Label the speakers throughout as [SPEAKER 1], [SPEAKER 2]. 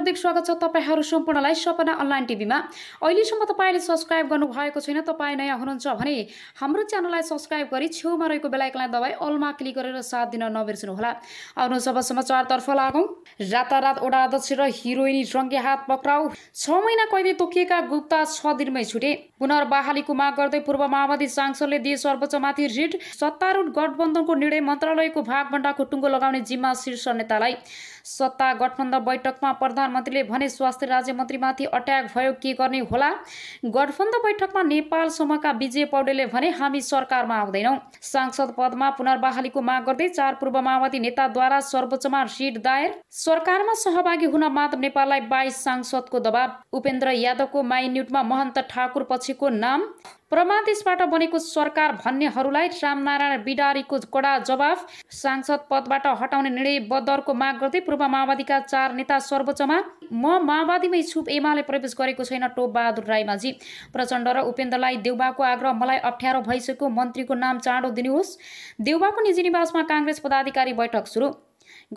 [SPEAKER 1] हार्दिक स्वागत छ तपाईँहरू सम्पूर्णलाई सपना अनलाइन टिभीमा अहिलेसम्म तपाईँले सब्सक्राइब गर्नुभएको छैन तपाईँ नयाँ हुनुहुन्छ भने हाम्रो च्यानललाई सब्सक्राइब गरी छेउमा रहेको बेलायकलाई दबाई अलमा क्लिक गरेर साथ दिन नबिर्सनुहोला आउनुहोस् अब समाचारतर्फ लागौँ रातारात ओडा अध्यक्ष र हिरोइनी रङ्गे हात पक्राउ छ महिना कैदी तोकिएका गुप्ता छ दिनमै छुटे पुनर्बहालीको माग गर्दै पूर्व माओवादी सांसदले दिए सर्वोच्चमाथि रिट सत्तारूढ गठबन्धनको निर्णय मन्त्रालयको भागभण्डाको टुङ्गो लगाउने जिम्मा शीर्ष नेतालाई सत्ता गठबन्धन बैठकमा प्रधानमन्त्रीले भने स्वास्थ्य राज्य मन्त्रीमाथि अट्याक भयो के गर्ने होला गठबन्धन बैठकमा नेपाल समूहका विजय पौडेलले भने हामी सरकारमा आउँदैनौ सांसद पदमा पुनर्बहालीको माग गर्दै चार पूर्व माओवादी नेताद्वारा सर्वोच्चमा सिट दायर सरकारमा सहभागी हुन मात्र नेपाललाई बाइस सांसदको दबाव उपेन्द्र यादवको माइन्युटमा महन्त ठाकुर पछि पक्षको नाम प्रमादेशबाट बनेको सरकार भन्नेहरूलाई रामनारायण बिडारीको कडा जवाफ सांसद पदबाट हटाउने निर्णय बदरको माग गर्दै पूर्व माओवादीका चार नेता सर्वोच्चमा म माओवादीमै छुप एमाले प्रवेश गरेको छैन टोप बहादुर राईमाझी प्रचण्ड र उपेन्द्रलाई देउबाको आग्रह मलाई अप्ठ्यारो भइसकेको मन्त्रीको नाम चाँडो दिनुहोस् देउबाको निजी निवासमा काङ्ग्रेस पदाधिकारी बैठक सुरु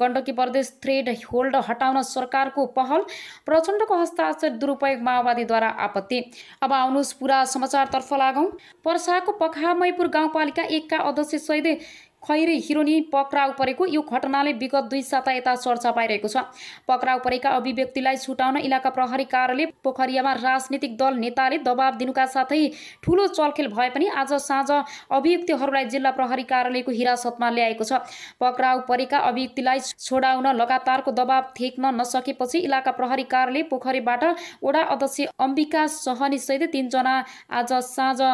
[SPEAKER 1] गण्डकी प्रदेश थ्रेड होल्ड हटाउन सरकारको पहल प्रचण्डको हस्ताक्षर दुरुपयोग माओवादीद्वारा आपत्ति अब आउनुहोस् पुरा समाचारतर्फ लागौँ पर्साको पखा मैपुर गाउँपालिका एकका अध्यक्ष सहित खैरे हिरोनी पक्राउ परेको यो घटनाले विगत दुई साता यता चर्चा पाइरहेको छ पक्राउ परेका अभिव्यक्तिलाई छुटाउन इलाका प्रहरी कार्यालय पोखरियामा राजनीतिक दल नेताले दबाब दिनुका साथै ठुलो चलखेल भए पनि आज साँझ अभियुक्तहरूलाई जिल्ला प्रहरी कार्यालयको हिरासतमा ल्याएको छ पक्राउ परेका अभियुक्तिलाई छोडाउन लगातारको दबाब थेक्न नसकेपछि इलाका प्रहरी कार्यालय पोखरीबाट वडा अध्यक्ष अम्बिका सहनीसहित तिनजना आज साँझ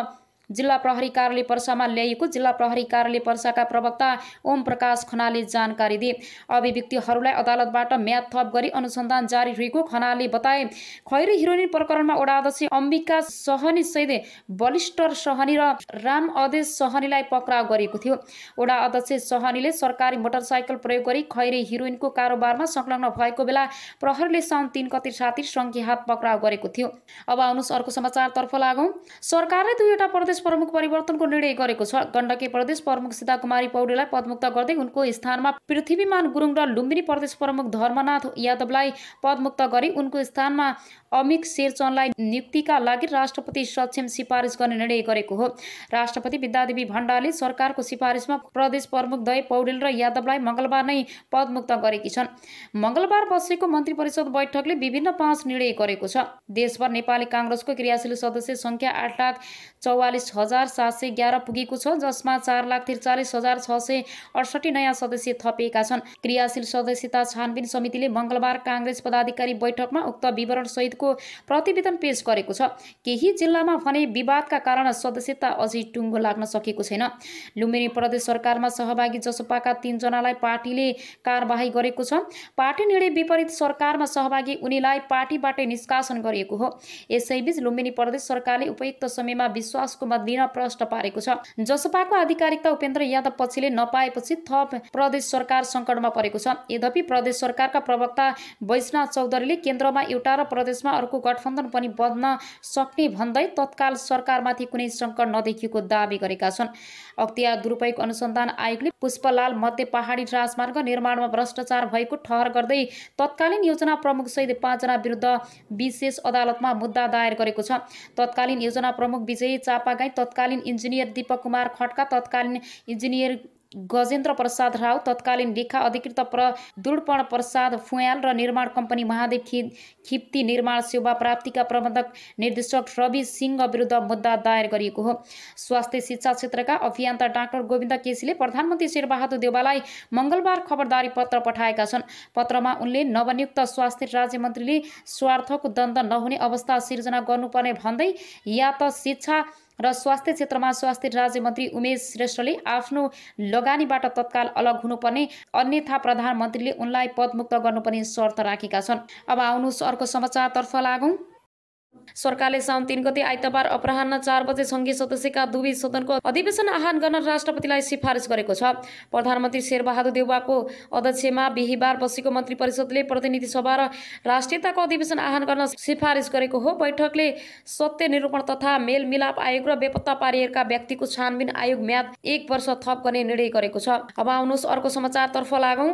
[SPEAKER 1] जिल्ला प्रहरी कार्यालय पर्सामा ल्याइएको जिल्ला प्रहरी कार्यालय पर्साका प्रवक्ता ओम प्रकाश खनाले जानकारी दिए अभिव्यक्तिहरूलाई अदालतबाट म्याद थप गरी अनुसन्धान जारी रहेको खनालले बताए खैरी हिरोइन प्रकरणमा अध्यक्ष अम्बिका सहनी सहित बलिष्टर सहनी र राम अधेश सहनीलाई पक्राउ गरेको थियो ओडा अध्यक्ष सहनीले सरकारी मोटरसाइकल प्रयोग गरी खैरे हिरोइनको कारोबारमा संलग्न भएको बेला प्रहरीले साउन तिन कति साथी सङ्घीय हात पक्राउ गरेको थियो अब आउनुहोस् अर्को समाचारतर्फ लागौँ सरकारले दुईवटा प्रदेश प्रदेश प्रमुख परिवर्तनको निर्णय गरेको छ गण्डकी प्रदेश प्रमुख सीता कुमारी पौडेललाई पदमुक्त गर्दै उनको स्थानमा पृथ्वीमान गुरुङ र लुम्बिनी प्रदेश प्रमुख धर्मनाथ यादवलाई पदमुक्त गरी उनको स्थानमा अमित शेरचनलाई नियुक्तिका लागि राष्ट्रपति सक्षम सिफारिस गर्ने निर्णय गरेको हो राष्ट्रपति विद्यादेवी भण्डारले सरकारको सिफारिसमा प्रदेश प्रमुख दय पौडेल र यादवलाई मङ्गलबार नै पदमुक्त गरेकी छन् मङ्गलबार बसेको मन्त्री परिषद बैठकले विभिन्न पाँच निर्णय गरेको छ देशभर नेपाली काङ्ग्रेसको क्रियाशील सदस्य सङ्ख्या आठ लाख चौवालिस हजार सात सय ग्यार पुगेको छ जसमा चार लाख त्रिचालिस हजार छ सय अडसठी नयाँ सदस्य थपिएका छन् क्रियाशील सदस्यता छानबिन समितिले मङ्गलबार काङ्ग्रेस पदाधिकारी बैठकमा उक्त विवरण सहितको प्रतिवेदन पेश गरेको छ केही जिल्लामा भने विवादका कारण सदस्यता अझै टुङ्गो लाग्न सकेको छैन लुम्बिनी प्रदेश सरकारमा सहभागी जसपाका तीनजनालाई पार्टीले कारवाही गरेको छ पार्टी निर्णय विपरीत सरकारमा सहभागी उनीलाई पार्टीबाट निष्कासन गरिएको हो यसैबीच लुम्बिनी प्रदेश सरकारले उपयुक्त समयमा विश्वासको दिन प्रष्ट पारेको छ जसपाको आधिकारिकता उपेन्द्र यादव पछिले नपाएपछि थप प्रदेश सरकार सङ्कटमा परेको छ यद्यपि प्रदेश सरकारका प्रवक्ता वैश्वनाथ चौधरीले केन्द्रमा एउटा र प्रदेशमा अर्को गठबन्धन पनि बन्न सक्ने भन्दै तत्काल सरकारमाथि कुनै सङ्कट नदेखिएको दावी गरेका छन् अख्तियार दुरुपयोग अनुसन्धान आयोगले पुष्पलाल मध्य पहाडी राजमार्ग निर्माणमा भ्रष्टाचार भएको ठहर गर्दै तत्कालीन योजना प्रमुख सहित पाँचजना विरुद्ध विशेष अदालतमा मुद्दा दायर गरेको छ तत्कालीन योजना प्रमुख विजय चापा राई तत्कालीन इन्जिनियर दीपक कुमार खड्का तत्कालीन इन्जिनियर गजेन्द्र प्रसाद राव तत्कालीन लेखा अधिकृत प्र दुर्पण प्रसाद फुयाल र निर्माण कम्पनी महादेव खि खिप्ती निर्माण सेवा प्राप्तिका प्रबन्धक निर्देशक रवि सिंह विरुद्ध मुद्दा दायर गरिएको हो स्वास्थ्य शिक्षा क्षेत्रका अभियन्ता डाक्टर गोविन्द केसीले प्रधानमन्त्री शेरबहादुर देवालाई मङ्गलबार खबरदारी पत्र पठाएका छन् पत्रमा उनले नवनियुक्त स्वास्थ्य राज्य मन्त्रीले स्वार्थको दण्ड नहुने अवस्था सिर्जना गर्नुपर्ने भन्दै या त शिक्षा र स्वास्थ्य क्षेत्रमा स्वास्थ्य राज्य मन्त्री उमेश श्रेष्ठले आफ्नो लगानीबाट तत्काल अलग हुनुपर्ने अन्यथा प्रधानमन्त्रीले उनलाई पदमुक्त गर्नुपर्ने शर्त राखेका छन् अब आउनुहोस् अर्को समाचारतर्फ लागौँ सरकारले साउन तिन गते आइतबार अपराह चार बजे सङ्घीय सदस्यका दुवै सदनको अधिवेशन आह्वान गर्न राष्ट्रपतिलाई सिफारिस गरेको छ प्रधानमन्त्री शेरबहादुर देउवाको अध्यक्षमा बिहिबार बसेको मन्त्री परिषदले प्रतिनिधि सभा र राष्ट्रियताको अधिवेशन आह्वान गर्न सिफारिस गरेको हो बैठकले सत्य निरूपण तथा मेलमिलाप आयोग र बेपत्ता पारिएका व्यक्तिको छानबिन आयोग म्याद एक वर्ष थप गर्ने निर्णय गरेको छ अब आउनुहोस् अर्को समाचारतर्फ लागौँ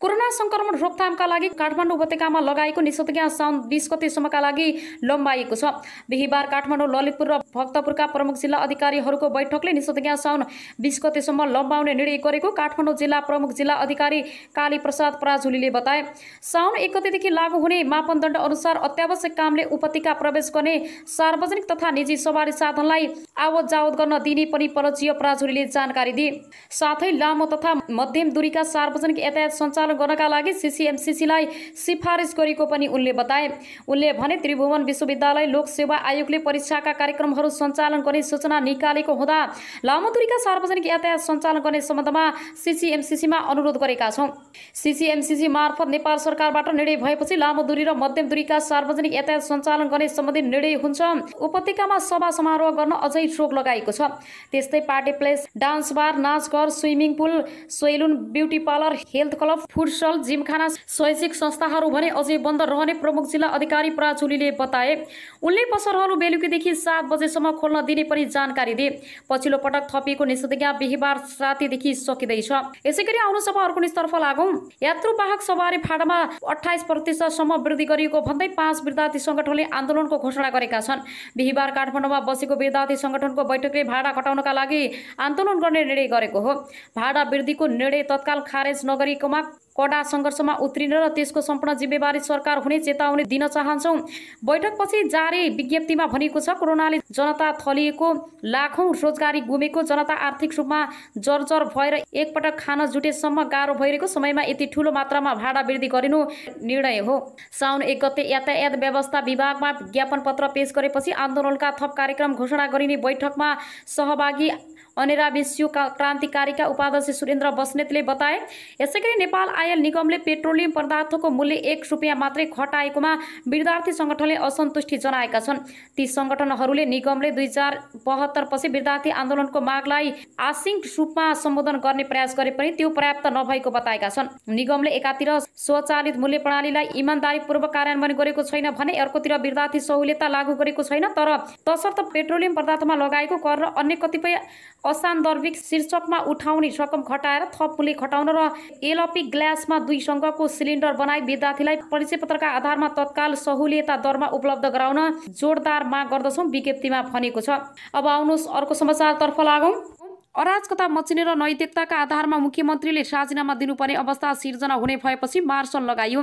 [SPEAKER 1] कोरोना संक्रमण रोकथामका लागि काठमाडौँ उपत्यकामा लगाएको निषेधाज्ञा साउन बिस गतेसम्मका लागि लम्बाइएको छ बिहिबार काठमाडौँ ललितपुर र भक्तपुरका प्रमुख जिल्ला अधिकारीहरूको बैठकले निषेधज्ञा साउन बिस गतेसम्म लम्बाउने निर्णय गरेको काठमाडौँ जिल्ला प्रमुख जिल्ला अधिकारी कालीप्रसाद पराजुलीले बताए साउन एक गतेदेखि लागू हुने मापनदण्ड अनुसार अत्यावश्यक कामले उपत्यका प्रवेश गर्ने सार्वजनिक तथा निजी सवारी साधनलाई आवत जावत गर्न दिने पनि परजीय पराजुलीले जानकारी दिए साथै लामो तथा मध्यम दूरीका सार्वजनिक यातायात सञ्चालन गर्नका लागि सिसिएमसिसीलाई सिफारिस गरेको पनि उनले बताए उनले भने त्रिभुवन विश्वविद्यालय लोक सेवा आयोगले परीक्षाका कार्यक्रमहरू सञ्चालन गर्ने सूचना निकालेको हुँदा लामो दूरीका सार्वजनिक यातायात सञ्चालन गर्ने सम्बन्धमा सिसिएमसिसीमा अनुरोध गरेका छौँ सिसिएमसिसी मार्फत नेपाल सरकारबाट निर्णय भएपछि लामो दूरी र मध्यम दूरीका सार्वजनिक यातायात सञ्चालन गर्ने सम्बन्धी निर्णय हुन्छ उपत्यकामा सभा समारोह गर्न अझै रोक लगाएको छ त्यस्तै पार्टी प्लेस डान्स बार नाचघर swimming pool salon beauty parlour health club futsal gymkhana शैक्षिक संस्थाहरू भने अझै बन्द रहने प्रमुख जिल्ला अधिकारी प्राचुलीले बताए उनले पसलहरू बेलुकीदेखि सात बजेसम्म खोल्न दिने पनि जानकारी दिए पछिल्लो पटक थपिएको निषेधाज्ञा बिहिबार साथीदेखि सकिँदैछ यसै गरी आउनु सभाहरूको लागौ लागौं यात्रुवाहक सवारी फाटामा अठाइस प्रतिशतसम्म वृद्धि गरिएको भन्दै पाँच विद्यार्थी सङ्गठनले आन्दोलनको घोषणा गरेका छन् बिहिबार काठमाडौँमा बसेको विद्यार्थी सङ्गठनको बैठकले भाडा घटाउनका लागि आन्दोलन गर्ने निर्णय गरेको हो भाडा वृद्धिको निर्णय तत्काल खारेज नगरिएकोमा कडा सङ्घर्षमा उत्रिन र त्यसको सम्पूर्ण जिम्मेवारी सरकार हुने चेतावनी दिन चाहन्छौँ बैठकपछि जारी विज्ञप्तिमा भनिएको छ कोरोनाले जनता थलिएको लाखौँ रोजगारी गुमेको जनता आर्थिक रूपमा जर्जर भएर एकपटक खान जुटेसम्म गाह्रो भइरहेको समयमा यति ठुलो मात्रामा भाडा वृद्धि गरिनु निर्णय हो साउन एक गते यातायात व्यवस्था विभागमा ज्ञापन पत्र पेश गरेपछि आन्दोलनका थप कार्यक्रम घोषणा गरिने बैठकमा सहभागी अनेरा विश्वका क्रान्तिकारीका उपाध्यक्ष सुरेन्द्र बस्नेतले बताए यसै गरी नेपाल आयल निगमले पेट्रोलियम पदार्थको मूल्य एक रुपियाँ मात्रै घटाएकोमा विद्यार्थी सङ्गठनले असन्तुष्टि जनाएका छन् ती सङ्गठनहरूले निगमले दुई हजार बहत्तर पछि विद्यार्थी आन्दोलनको मागलाई आशिङ रूपमा सम्बोधन गर्ने प्रयास गरे पनि त्यो पर्याप्त नभएको बताएका छन् निगमले एकातिर स्वचालित मूल्य प्रणालीलाई इमान्दारीपूर्वक कार्यान्वयन गरेको छैन भने अर्कोतिर विद्यार्थी सहुलियता लागू गरेको छैन तर तसर्थ पेट्रोलियम पदार्थमा लगाएको कर र अन्य कतिपय असान्दर्भिक शीर्षकमा उठाउने रकम घटाएर थप मूल्य घटाउन र एलपी ग्ल्यासमा दुईसँगको सिलिन्डर बनाई विद्यार्थीलाई परिचय पत्रका आधारमा तत्काल सहुलियता दरमा उपलब्ध गराउन जोरदार माग गर्दछौँ विज्ञप्तिमा भनेको छ अब आउनुहोस् अर्को समाचारतर्फ लागौँ अराजकता मचिने र नैतिकताका आधारमा मुख्यमन्त्रीले राजीनामा दिनुपर्ने अवस्था सिर्जना हुने भएपछि मार्सल लगायो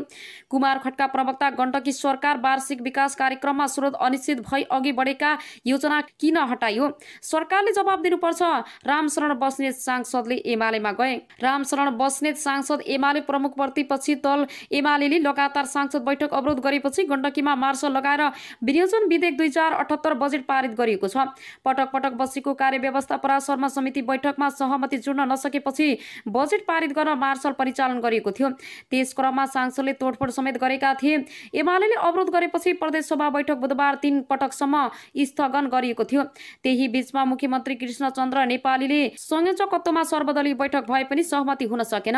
[SPEAKER 1] कुमार खड्का प्रवक्ता गण्डकी सरकार वार्षिक विकास कार्यक्रममा स्रोत अनिश्चित भई अघि बढेका योजना किन हटायो सरकारले जवाब दिनुपर्छ रामशरण बस्नेत सांसदले एमालेमा गए रामशरण बस्नेत सांसद एमाले प्रमुख प्रतिपक्षी दल एमाले लगातार सांसद बैठक अवरोध गरेपछि गण्डकीमा मार्सल लगाएर विनियोजन विधेयक दुई हजार अठहत्तर बजेट पारित गरिएको छ पटक पटक बसेको कार्य कार्यव्यवस्था परामर्श समिति समिति बैठकमा सहमति जुड्न नसकेपछि बजेट पारित गर्न मार्शल परिचालन गरिएको थियो त्यस क्रममा सांसदले तोडफोड समेत गरेका थिए एमाले अवरोध गरेपछि प्रदेशसभा बैठक बुधबार तीन पटकसम्म स्थगन गरिएको थियो त्यही बीचमा मुख्यमन्त्री कृष्णचन्द्र नेपालीले संयोजकत्वमा सर्वदलीय बैठक भए पनि सहमति हुन सकेन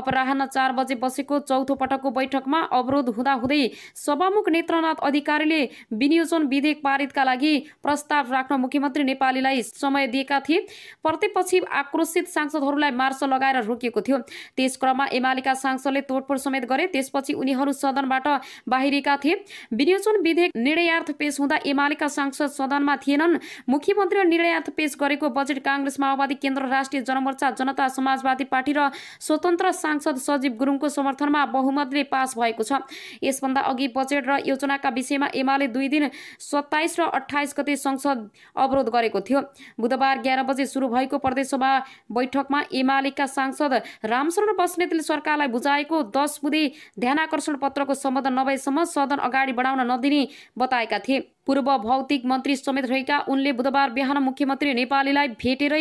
[SPEAKER 1] अपराह चार बजे बसेको चौथो पटकको बैठकमा अवरोध हुँदाहुँदै सभामुख नेत्रनाथ अधिकारीले विनियोजन विधेयक पारितका लागि प्रस्ताव राख्न मुख्यमन्त्री नेपालीलाई समय दिएका थिए प्रतिपक्षी आक्रोशित सांसदहरूलाई मार्च लगाएर रोकिएको थियो त्यस क्रममा एमालेका सांसदले तोडफोड समेत गरे त्यसपछि उनीहरू सदनबाट बाहिरेका थिए विनियोजन विधेयक निर्णयार्थ पेश हुँदा एमालेका सांसद सदनमा थिएनन् मुख्यमन्त्रीले निर्णयार्थ पेश गरेको बजेट काङ्ग्रेस माओवादी केन्द्र राष्ट्रिय जनमोर्चा जनता समाजवादी पार्टी र स्वतन्त्र सांसद सजीव गुरुङको समर्थनमा बहुमतले पास भएको छ यसभन्दा अघि बजेट र योजनाका विषयमा एमाले दुई दिन सत्ताइस र अठाइस गते संसद अवरोध गरेको थियो बुधबार ग्यार बजे सुरु भएको भएको प्रदेशसभा बैठकमा एमालेका सांसद रामशरण बस्नेतले सरकारलाई बुझाएको दस बुधी ध्यानाकर्षण पत्रको सम्बन्ध नभएसम्म सदन अगाडि बढाउन नदिने बताएका थिए पूर्व भौतिक मन्त्री समेत रहेका उनले बुधबार बिहान मुख्यमन्त्री नेपालीलाई भेटेरै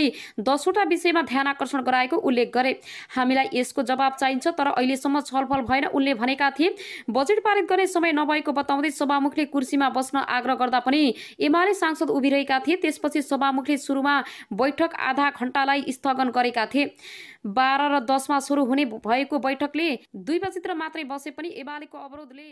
[SPEAKER 1] दसवटा विषयमा ध्यान आकर्षण गराएको उल्लेख गरे हामीलाई यसको जवाब चाहिन्छ तर अहिलेसम्म छलफल भएन उनले भनेका थिए बजेट पारित गर्ने समय नभएको बताउँदै सभामुखले कुर्सीमा बस्न आग्रह गर्दा पनि एमाले सांसद उभिरहेका थिए त्यसपछि सभामुखले सुरुमा बैठक आधा घण्टालाई स्थगन गरेका थिए बाह्र र दसमा सुरु हुने भएको बैठकले दुई बजीतिर मात्रै बसे पनि एमालेको अवरोधले